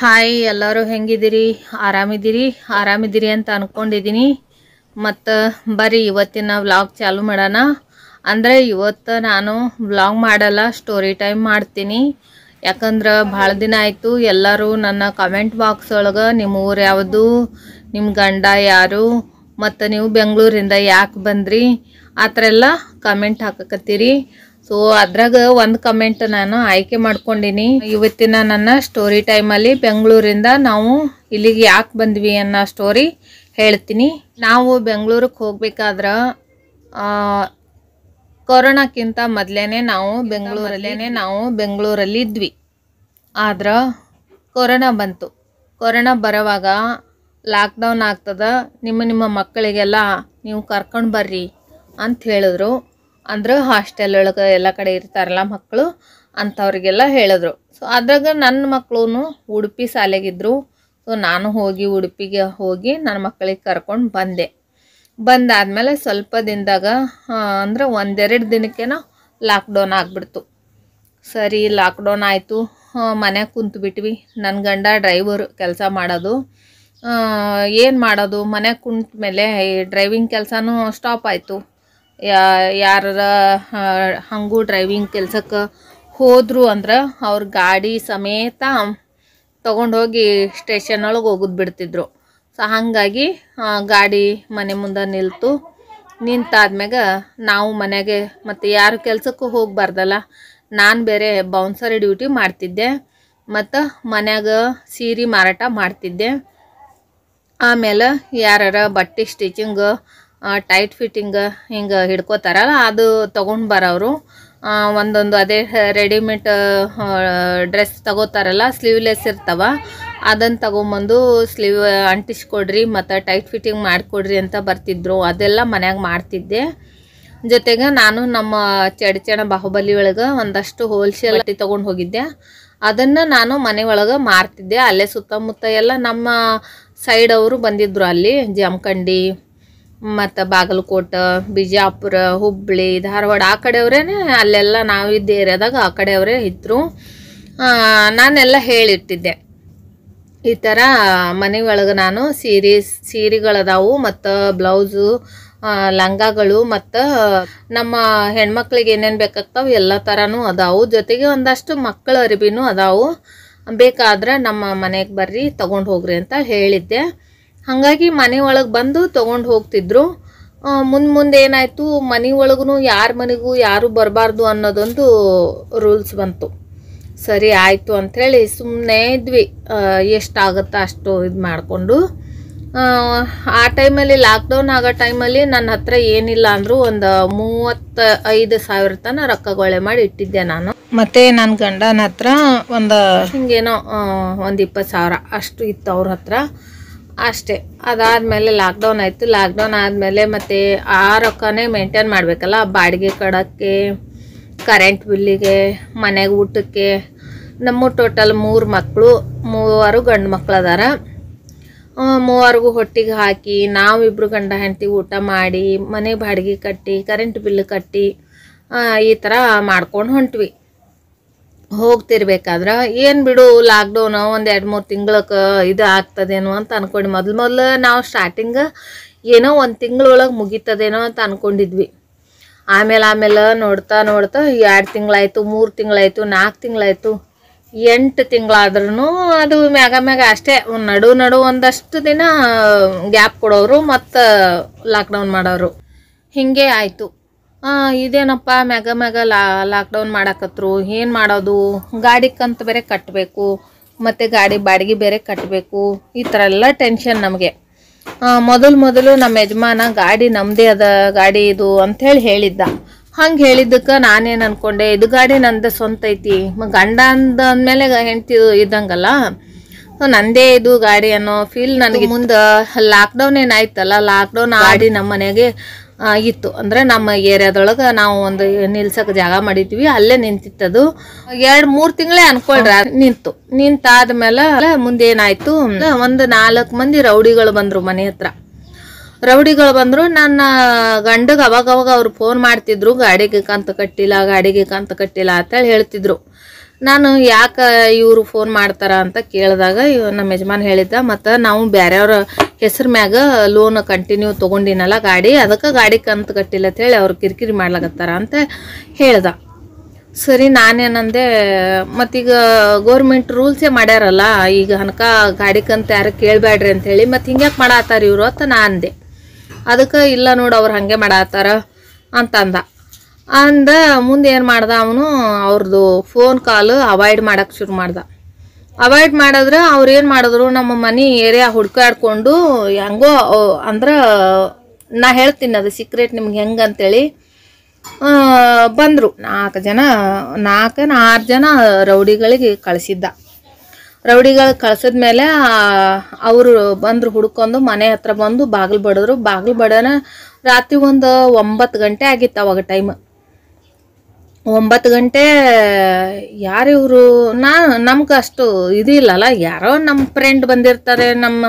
hi ಎಲ್ಲರೂ ಹೆಂಗಿದ್ದೀರಿ ಆರಾಮಿದ್ದೀರಿ ಆರಾಮಿದ್ದೀರಿ ಅಂತ ಅಂದ್ಕೊಂಡಿದ್ದೀನಿ ಮತ್ತು ಬರ್ರಿ ಇವತ್ತಿನ ವ್ಲಾಗ್ ಚಾಲು ಮಾಡೋಣ ಅಂದರೆ ಇವತ್ತು ನಾನು ವ್ಲಾಗ್ ಮಾಡಲ್ಲ ಸ್ಟೋರಿ ಟೈಮ್ ಮಾಡ್ತೀನಿ ಯಾಕಂದ್ರೆ ಭಾಳ ದಿನ ಆಯಿತು ಎಲ್ಲರೂ ನನ್ನ ಕಮೆಂಟ್ ಬಾಕ್ಸ್ ಒಳಗೆ ನಿಮ್ಮ ಊರು ಯಾವುದು ನಿಮ್ಮ ಗಂಡ ಯಾರು ಮತ್ತು ನೀವು ಬೆಂಗಳೂರಿಂದ ಯಾಕೆ ಬಂದ್ರಿ ಆ ಥರ ಎಲ್ಲ ಕಮೆಂಟ್ ಹಾಕಕತ್ತೀರಿ ಸೊ ಅದ್ರಾಗ ಒಂದು ಕಮೆಂಟ್ ನಾನು ಆಯ್ಕೆ ಮಾಡ್ಕೊಂಡಿನಿ ಇವತ್ತಿನ ನನ್ನ ಸ್ಟೋರಿ ಟೈಮಲ್ಲಿ ಬೆಂಗಳೂರಿಂದ ನಾವು ಇಲ್ಲಿಗೆ ಯಾಕೆ ಬಂದ್ವಿ ಅನ್ನೋ ಸ್ಟೋರಿ ಹೇಳ್ತೀನಿ ನಾವು ಬೆಂಗಳೂರಿಗೆ ಹೋಗ್ಬೇಕಾದ್ರೆ ಕೊರೋನಾಕ್ಕಿಂತ ಮೊದಲೇ ನಾವು ಬೆಂಗಳೂರಲ್ಲೇ ನಾವು ಬೆಂಗಳೂರಲ್ಲಿ ಇದ್ವಿ ಆದ್ರೆ ಕೊರೋನಾ ಬಂತು ಕೊರೋನಾ ಬರೋವಾಗ ಲಾಕ್ಡೌನ್ ಆಗ್ತದ ನಿಮ್ಮ ನಿಮ್ಮ ಮಕ್ಕಳಿಗೆಲ್ಲ ನೀವು ಕರ್ಕೊಂಡು ಬರ್ರಿ ಅಂತ ಹೇಳಿದ್ರು ಅಂದ್ರೆ ಹಾಸ್ಟೆಲ್ ಒಳಗೆ ಎಲ್ಲ ಕಡೆ ಇರ್ತಾರಲ್ಲ ಮಕ್ಕಳು ಅಂಥವ್ರಿಗೆಲ್ಲ ಹೇಳಿದ್ರು ಸೊ ಅದ್ರಾಗ ನನ್ನ ಮಕ್ಕಳು ಉಡುಪಿ ಶಾಲೆಗಿದ್ರು ಸೊ ನಾನು ಹೋಗಿ ಉಡುಪಿಗೆ ಹೋಗಿ ನನ್ನ ಮಕ್ಕಳಿಗೆ ಕರ್ಕೊಂಡು ಬಂದೆ ಬಂದಾದಮೇಲೆ ಸ್ವಲ್ಪ ದಿನದಾಗ ಅಂದ್ರೆ ಒಂದೆರಡು ದಿನಕ್ಕೆ ಲಾಕ್ಡೌನ್ ಆಗಿಬಿಡ್ತು ಸರಿ ಲಾಕ್ಡೌನ್ ಆಯಿತು ಮನೆ ಕುಂತು ಬಿಟ್ವಿ ನನ್ನ ಗಂಡ ಡ್ರೈವರ್ ಕೆಲಸ ಮಾಡೋದು ಏನು ಮಾಡೋದು ಮನೆಗೆ ಕುಂತ ಮೇಲೆ ಡ್ರೈವಿಂಗ್ ಕೆಲಸನೂ ಸ್ಟಾಪ್ ಆಯಿತು ಯಾರ ಹಂಗೂ ಡ್ರೈವಿಂಗ್ ಕೆಲ್ಸಕ್ಕೆ ಹೋದರು ಅಂದ್ರೆ ಅವ್ರ ಗಾಡಿ ಸಮೇತ ಹೋಗಿ ಸ್ಟೇಷನ್ ಒಳಗೆ ಹೋಗೋದು ಬಿಡ್ತಿದ್ರು ಸೊ ಹಾಗಾಗಿ ಗಾಡಿ ಮನೆ ಮುಂದೆ ನಿಲ್ತು ನಿಂತಾದ್ಮ್ಯಾಗ ನಾವು ಮನೆಗೆ ಮತ್ತು ಯಾರು ಕೆಲಸಕ್ಕೂ ಹೋಗಬಾರ್ದಲ್ಲ ನಾನು ಬೇರೆ ಬೌನ್ಸರ್ ಡ್ಯೂಟಿ ಮಾಡ್ತಿದ್ದೆ ಮತ್ತು ಮನ್ಯಾಗ ಸೀರೆ ಮಾರಾಟ ಮಾಡ್ತಿದ್ದೆ ಆಮೇಲೆ ಯಾರ ಬಟ್ಟೆ ಸ್ಟಿಚಿಂಗ್ ಟೈಟ್ ಫಿಟ್ಟಿಂಗ್ ಹಿಂಗೆ ಹಿಡ್ಕೋತಾರಲ್ಲ ಅದು ತೊಗೊಂಡು ಬರೋರು ಒಂದೊಂದು ಅದೇ ರೆಡಿಮೇಡ್ ಡ್ರೆಸ್ ತಗೋತಾರಲ್ಲ ಸ್ಲೀವ್ಲೆಸ್ ಇರ್ತಾವ ಅದನ್ನು ತಗೊಂಬಂದು ಸ್ಲೀವ್ ಅಂಟಿಸ್ಕೊಡ್ರಿ ಮತ್ತು ಟೈಟ್ ಫಿಟ್ಟಿಂಗ್ ಮಾಡಿಕೊಡ್ರಿ ಅಂತ ಬರ್ತಿದ್ರು ಅದೆಲ್ಲ ಮನ್ಯಾಗ ಮಾಡ್ತಿದ್ದೆ ಜೊತೆಗೆ ನಾನು ನಮ್ಮ ಚಡಚಣ ಬಾಹುಬಲಿ ಒಳಗೆ ಒಂದಷ್ಟು ಹೋಲ್ಸೇಲ್ ಅಟ್ಟಿ ತೊಗೊಂಡು ಹೋಗಿದ್ದೆ ಅದನ್ನು ನಾನು ಮನೆ ಒಳಗೆ ಮಾರ್ತಿದ್ದೆ ಅಲ್ಲೇ ಸುತ್ತಮುತ್ತ ಎಲ್ಲ ನಮ್ಮ ಸೈಡ್ ಅವರು ಬಂದಿದ್ದರು ಅಲ್ಲಿ ಜಮಖಂಡಿ ಮತ್ತು ಬಾಗಲಕೋಟೆ ಬಿಜಾಪುರ ಹುಬ್ಬಳ್ಳಿ ಧಾರವಾಡ ಆ ಕಡೆಯವ್ರೇನೆ ಅಲ್ಲೆಲ್ಲ ನಾವಿದ್ದ ಏರಿಯಾದಾಗ ಆ ಕಡೆಯವರೇ ಇದ್ದರು ನಾನೆಲ್ಲ ಹೇಳಿಟ್ಟಿದ್ದೆ ಈ ಥರ ಮನೆ ಒಳಗೆ ನಾನು ಸೀರೆ ಸೀರೆಗಳದಾವು ಮತ್ತು ಬ್ಲೌಸು ಲಂಗಗಳು ಮತ್ತು ನಮ್ಮ ಹೆಣ್ಮಕ್ಳಿಗೆ ಏನೇನು ಬೇಕಾಗ್ತಾವೆ ಎಲ್ಲ ಥರನೂ ಅದಾವು ಜೊತೆಗೆ ಒಂದಷ್ಟು ಮಕ್ಕಳ ಅರಿವಿನೂ ಅದಾವು ಬೇಕಾದ್ರೆ ನಮ್ಮ ಮನೆಗೆ ಬರ್ರಿ ತೊಗೊಂಡು ಹೋಗ್ರಿ ಅಂತ ಹೇಳಿದ್ದೆ ಹಾಗಾಗಿ ಮನೆ ಒಳಗೆ ಬಂದು ತೊಗೊಂಡು ಹೋಗ್ತಿದ್ರು ಮುಂದೆ ಮುಂದೆ ಏನಾಯಿತು ಮನೆ ಒಳಗೂ ಯಾರ ಮನೆಗೂ ಯಾರು ಬರಬಾರ್ದು ಅನ್ನೋದೊಂದು ರೂಲ್ಸ್ ಬಂತು ಸರಿ ಆಯಿತು ಅಂಥೇಳಿ ಸುಮ್ಮನೆ ಇದ್ವಿ ಎಷ್ಟಾಗುತ್ತೋ ಅಷ್ಟು ಇದು ಮಾಡಿಕೊಂಡು ಆ ಟೈಮಲ್ಲಿ ಲಾಕ್ಡೌನ್ ಆಗೋ ಟೈಮಲ್ಲಿ ನನ್ನ ಹತ್ರ ಏನಿಲ್ಲ ಅಂದರೂ ಒಂದು ಮೂವತ್ತ ಐದು ಸಾವಿರ ತನಕ ರೊಕ್ಕಗೊಳೆ ಮಾಡಿ ಇಟ್ಟಿದ್ದೆ ನಾನು ಮತ್ತು ನನ್ನ ಗಂಡನ ಹತ್ರ ಒಂದು ಹಿಂಗೇನೋ ಒಂದು ಇಪ್ಪತ್ತು ಸಾವಿರ ಅಷ್ಟು ಇತ್ತು ಅವ್ರ ಹತ್ರ ಅಷ್ಟೇ ಅದಾದಮೇಲೆ ಲಾಕ್ಡೌನ್ ಆಯಿತು ಲಾಕ್ಡೌನ್ ಆದಮೇಲೆ ಮತ್ತು ಆ ರೊಕ್ಕನೇ ಮೇಂಟೈನ್ ಮಾಡಬೇಕಲ್ಲ ಬಾಡಿಗೆ ಕೊಡೋಕ್ಕೆ ಕರೆಂಟ್ ಬಿಲ್ಲಿಗೆ ಮನೆಗೆ ಊಟಕ್ಕೆ ನಮ್ಮ ಟೋಟಲ್ ಮೂರು ಮಕ್ಕಳು ಮೂವರು ಗಂಡು ಮಕ್ಕಳು ಅದಾರ ಮೂವರಿಗೂ ಹೊಟ್ಟಿಗೆ ಹಾಕಿ ನಾವಿಬ್ಬರು ಗಂಡ ಹೆಂಡತಿ ಊಟ ಮಾಡಿ ಮನೆ ಬಾಡಿಗೆ ಕಟ್ಟಿ ಕರೆಂಟ್ ಬಿಲ್ ಕಟ್ಟಿ ಈ ಥರ ಮಾಡ್ಕೊಂಡು ಹೊಂಟ್ವಿ ಹೋಗ್ತಿರ್ಬೇಕಾದ್ರೆ ಏನು ಬಿಡು ಲಾಕ್ಡೌನು ಒಂದು ಎರಡು ಮೂರು ತಿಂಗಳಕ್ಕೆ ಇದು ಆಗ್ತದೇನೋ ಅಂತ ಅಂದ್ಕೊಂಡು ಮೊದಲು ಮೊದಲು ನಾವು ಸ್ಟಾರ್ಟಿಂಗ್ ಏನೋ ಒಂದು ತಿಂಗಳೊಳಗೆ ಮುಗೀತದೇನೋ ಅಂತ ಅಂದ್ಕೊಂಡಿದ್ವಿ ಆಮೇಲೆ ಆಮೇಲೆ ನೋಡ್ತಾ ನೋಡ್ತಾ ಎರಡು ತಿಂಗಳಾಯಿತು ಮೂರು ತಿಂಗಳಾಯಿತು ನಾಲ್ಕು ತಿಂಗಳಾಯಿತು ಎಂಟು ತಿಂಗಳಾದ್ರೂ ಅದು ಮ್ಯಾಗ ಮ್ಯಾಗ ಅಷ್ಟೇ ನಡು ನಡು ಒಂದಷ್ಟು ದಿನ ಗ್ಯಾಪ್ ಕೊಡೋರು ಮತ್ತು ಲಾಕ್ಡೌನ್ ಮಾಡೋರು ಹೀಗೆ ಆಯಿತು ಇದೇನಪ್ಪ ಮ್ಯಾಗ ಮ್ಯಾಗ ಲಾ ಲಾಕ್ಡೌನ್ ಮಾಡಾಕತ್ರು ಏನು ಮಾಡೋದು ಗಾಡಿ ಕಂತ ಬೇರೆ ಕಟ್ಟಬೇಕು ಮತ್ತು ಗಾಡಿ ಬಾಡಿಗೆ ಬೇರೆ ಕಟ್ಟಬೇಕು ಈ ಥರ ಎಲ್ಲ ಟೆನ್ಷನ್ ನಮಗೆ ಮೊದಲು ಮೊದಲು ನಮ್ಮ ಯಜಮಾನ ಗಾಡಿ ನಮ್ಮದೇ ಅದ ಗಾಡಿ ಇದು ಅಂಥೇಳಿ ಹೇಳಿದ್ದ ಹಂಗೆ ಹೇಳಿದ್ದಕ್ಕೆ ನಾನೇನು ಅಂದ್ಕೊಂಡೆ ಇದು ಗಾಡಿ ನಂದೇ ಸ್ವಂತ ಐತಿ ಗಂಡ ಅಂದ ಅಂದಮೇಲೆ ಹೆಂಡ್ತಿ ಇದ್ದಂಗಲ್ಲ ನಂದೇ ಇದು ಗಾಡಿ ಅನ್ನೋ ಫೀಲ್ ನನಗೆ ಮುಂದೆ ಲಾಕ್ಡೌನ್ ಏನಾಯ್ತಲ್ಲ ಲಾಕ್ಡೌನ್ ಆಡಿ ನಮ್ಮ ಮನೆಗೆ ಇತ್ತು ಅಂದ್ರೆ ನಮ್ಮ ಏರಿಯಾದೊಳಗೆ ನಾವು ಒಂದು ನಿಲ್ಸಕ್ಕೆ ಜಾಗ ಮಾಡಿದ್ವಿ ಅಲ್ಲೇ ನಿಂತಿತ್ತದು ಎರಡು ಮೂರು ತಿಂಗಳೇ ಅನ್ಕೊಳ್ರ ನಿಂತು ನಿಂತಾದ್ಮೇಲೆ ಮುಂದೇನಾಯ್ತು ಒಂದು ನಾಲ್ಕು ಮಂದಿ ರೌಡಿಗಳು ಬಂದರು ಮನೆ ಹತ್ರ ರೌಡಿಗಳು ಬಂದರು ನನ್ನ ಗಂಡಗೆ ಅವಾಗ ಅವಾಗ ಅವ್ರು ಫೋನ್ ಮಾಡ್ತಿದ್ರು ಗಾಡಿಗೆ ಕಂತು ಕಟ್ಟಿಲ್ಲ ಗಾಡಿಗೆ ಕಂತು ಕಟ್ಟಿಲ್ಲ ಅಂತೇಳಿ ಹೇಳ್ತಿದ್ರು ನಾನು ಯಾಕೆ ಇವರು ಫೋನ್ ಮಾಡ್ತಾರ ಅಂತ ಕೇಳಿದಾಗ ನಮ್ಮ ಯಜಮಾನ್ ಹೇಳಿದ್ದ ಮತ್ತು ನಾವು ಬೇರೆಯವ್ರ ಹೆಸರು ಮ್ಯಾಗ ಲೋನ್ ಕಂಟಿನ್ಯೂ ತೊಗೊಂಡಿನಲ್ಲ ಗಾಡಿ ಅದಕ್ಕೆ ಗಾಡಿ ಕಂತು ಕಟ್ಟಿಲ್ಲ ಹೇಳಿ ಅವ್ರು ಕಿರಿಕಿರಿ ಮಾಡ್ಲಾಕತ್ತಾರ ಅಂತ ಹೇಳ್ದ ಸರಿ ನಾನೇನಂದೆ ಮತ್ತೀಗ ಗೌರ್ಮೆಂಟ್ ರೂಲ್ಸೇ ಮಾಡ್ಯಾರಲ್ಲ ಈಗ ಹನಕ ಗಾಡಿ ಕಂತ ಯಾರು ಕೇಳಬೇಡ್ರಿ ಅಂಥೇಳಿ ಮತ್ತು ಹಿಂಗ್ಯಾಕೆ ಮಾಡಾತ್ತಾರ ಇವರು ಅಂತ ನಾ ಅಂದೆ ಅದಕ್ಕೆ ಇಲ್ಲ ನೋಡು ಅವ್ರು ಹಾಗೆ ಮಾಡಾತ್ತಾರ ಅಂತಂದ ಅಂದ ಮುಂದೆ ಏನು ಮಾಡ್ದ ಅವನು ಅವ್ರದ್ದು ಫೋನ್ ಕಾಲ್ ಅವಾಯ್ಡ್ ಮಾಡೋಕೆ ಶುರು ಮಾಡ್ದ ಅವಾಯ್ಡ್ ಮಾಡಿದ್ರೆ ಅವ್ರು ಏನು ಮಾಡಿದ್ರು ನಮ್ಮ ಮನೆ ಏರಿಯಾ ಹುಡ್ಕಾಡ್ಕೊಂಡು ಹೆಂಗೋ ಅಂದ್ರೆ ನಾ ಹೇಳ್ತೀನಿ ಅದು ಸೀಕ್ರೆಟ್ ನಿಮ್ಗೆ ಹೆಂಗೆ ಅಂತೇಳಿ ಬಂದರು ನಾಲ್ಕು ಜನ ನಾಲ್ಕು ಆರು ಜನ ರೌಡಿಗಳಿಗೆ ಕಳಿಸಿದ್ದ ರೌಡಿಗಳಿಗೆ ಮೇಲೆ ಅವರು ಬಂದರು ಹುಡ್ಕೊಂಡು ಮನೆ ಹತ್ರ ಬಂದು ಬಾಗಿಲು ಬಡಿದ್ರು ಬಾಗಿಲು ಬಡನ ರಾತ್ರಿ ಒಂದು ಒಂಬತ್ತು ಗಂಟೆ ಆಗಿತ್ತು ಅವಾಗ ಟೈಮ್ ಒಂಬತ್ತು ಗಂಟೆ ಯಾರಿವರು ನಾ ನಮ್ಗೆ ಅಷ್ಟು ಇದು ಇಲ್ಲಲ್ಲ ಯಾರೋ ನಮ್ಮ ಫ್ರೆಂಡ್ ಬಂದಿರ್ತಾರೆ ನಮ್ಮ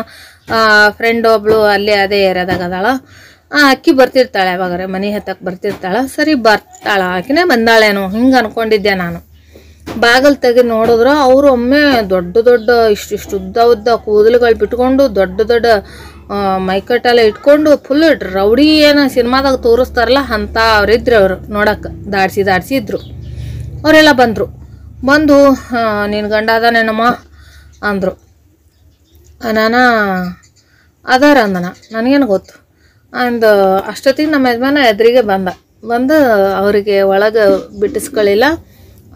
ಫ್ರೆಂಡ್ ಒಬ್ಳು ಅಲ್ಲಿ ಅದೇ ಏರಿಯಾದಾಗ ಅದಾಳ ಅಕ್ಕಿ ಬರ್ತಿರ್ತಾಳೆ ಯಾವಾಗಾರೆ ಮನೆ ಹತ್ತಕ್ಕೆ ಬರ್ತಿರ್ತಾಳೆ ಸರಿ ಬರ್ತಾಳ ಆಕಿನೇ ಬಂದಾಳೇನು ಹಿಂಗೆ ಅನ್ಕೊಂಡಿದ್ದೆ ನಾನು ಬಾಗಲ್ ತೆಗೆದು ನೋಡಿದ್ರೆ ಅವರು ಒಮ್ಮೆ ದೊಡ್ಡ ದೊಡ್ಡ ಇಷ್ಟಿಷ್ಟು ಉದ್ದ ಉದ್ದ ಕೂದಲುಗಳು ಬಿಟ್ಕೊಂಡು ದೊಡ್ಡ ದೊಡ್ಡ ಮೈಕಟ್ಟೆಲ್ಲ ಇಟ್ಕೊಂಡು ಫುಲ್ ರೌಡಿ ಏನು ಸಿನಿಮಾದಾಗ ತೋರಿಸ್ತಾರಲ್ಲ ಅಂತ ಅವ್ರಿದ್ರು ಅವರು ನೋಡಕ್ಕೆ ದಾಡಿಸಿ ದಾಡ್ಸಿ ಇದ್ರು ಅವರೆಲ್ಲ ಬಂದರು ಬಂದು ನಿನ್ನ ಗಂಡ ನೆನಮ್ಮ ಅಂದರು ನಾನ ಅದಾರ ಅಂದನ ನನಗೇನು ಗೊತ್ತು ಅಂದು ಅಷ್ಟೊತ್ತಿಗೆ ನಮ್ಮ ಯಜಮಾನ ಎದುರಿಗೆ ಬಂದ ಬಂದು ಅವರಿಗೆ ಒಳಗೆ ಬಿಟ್ಟಿಸ್ಕೊಳ್ಳಿಲ್ಲ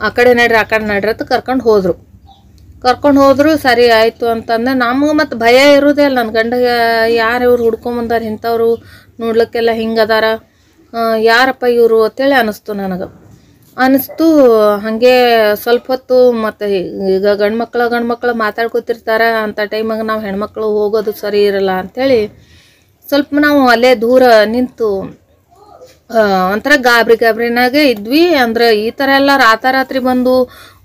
ಆ ಕಡೆ ನಡ್ರಿ ಆ ಕಡೆ ನಡ್ರಿ ಅಂತ ಕರ್ಕೊಂಡು ಹೋದರು ಕರ್ಕೊಂಡು ಹೋದ್ರು ಸರಿ ಆಯಿತು ಅಂತಂದೆ ನಮಗೆ ಮತ್ತು ಭಯ ಇರೋದೇ ಅಲ್ಲ ನನ್ನ ಗಂಡ ಯಾರು ಇವ್ರು ಹುಡ್ಕೊಂಬಂದಾರ ಇಂಥವ್ರು ನೋಡ್ಲಿಕ್ಕೆಲ್ಲ ಹಿಂಗದಾರ ಯಾರಪ್ಪ ಇವರು ಅಂತೇಳಿ ಅನ್ನಿಸ್ತು ನನಗೆ ಅನ್ನಿಸ್ತು ಹಾಗೆ ಸ್ವಲ್ಪ ಹೊತ್ತು ಮತ್ತು ಈಗ ಗಂಡು ಮಕ್ಕಳು ಗಂಡು ಮಕ್ಕಳು ಮಾತಾಡ್ಕೊತಿರ್ತಾರೆ ಅಂಥ ಟೈಮಾಗ ನಾವು ಹೆಣ್ಮಕ್ಳು ಹೋಗೋದು ಸರಿ ಇರಲ್ಲ ಅಂಥೇಳಿ ಸ್ವಲ್ಪ ನಾವು ಅಲ್ಲೇ ದೂರ ನಿಂತು ಒಂಥರ ಗಾಬರಿ ಗಾಬರಿನಾಗೆ ಇದ್ವಿ ಅಂದ್ರೆ ಈ ಥರ ಎಲ್ಲ ರಾತ್ರಿ ಬಂದು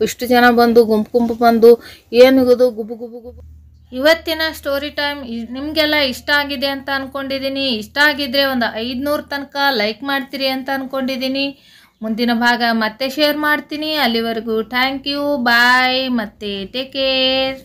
ಇಷ್ಟು ಜನ ಬಂದು ಗುಂಪು ಗುಂಪು ಬಂದು ಇಗೋದು ಗುಬು ಗುಬು ಗುಬು ಇವತ್ತಿನ ಸ್ಟೋರಿ ಟೈಮ್ ನಿಮಗೆಲ್ಲ ಇಷ್ಟ ಆಗಿದೆ ಅಂತ ಅಂದ್ಕೊಂಡಿದ್ದೀನಿ ಇಷ್ಟ ಆಗಿದ್ರೆ ಒಂದು ಐದುನೂರು ತನಕ ಲೈಕ್ ಮಾಡ್ತೀರಿ ಅಂತ ಅಂದ್ಕೊಂಡಿದ್ದೀನಿ ಮುಂದಿನ ಭಾಗ ಮತ್ತೆ ಶೇರ್ ಮಾಡ್ತೀನಿ ಅಲ್ಲಿವರೆಗೂ ಥ್ಯಾಂಕ್ ಯು ಬಾಯ್ ಮತ್ತೆ ಟೇಕ್ ಕೇರ್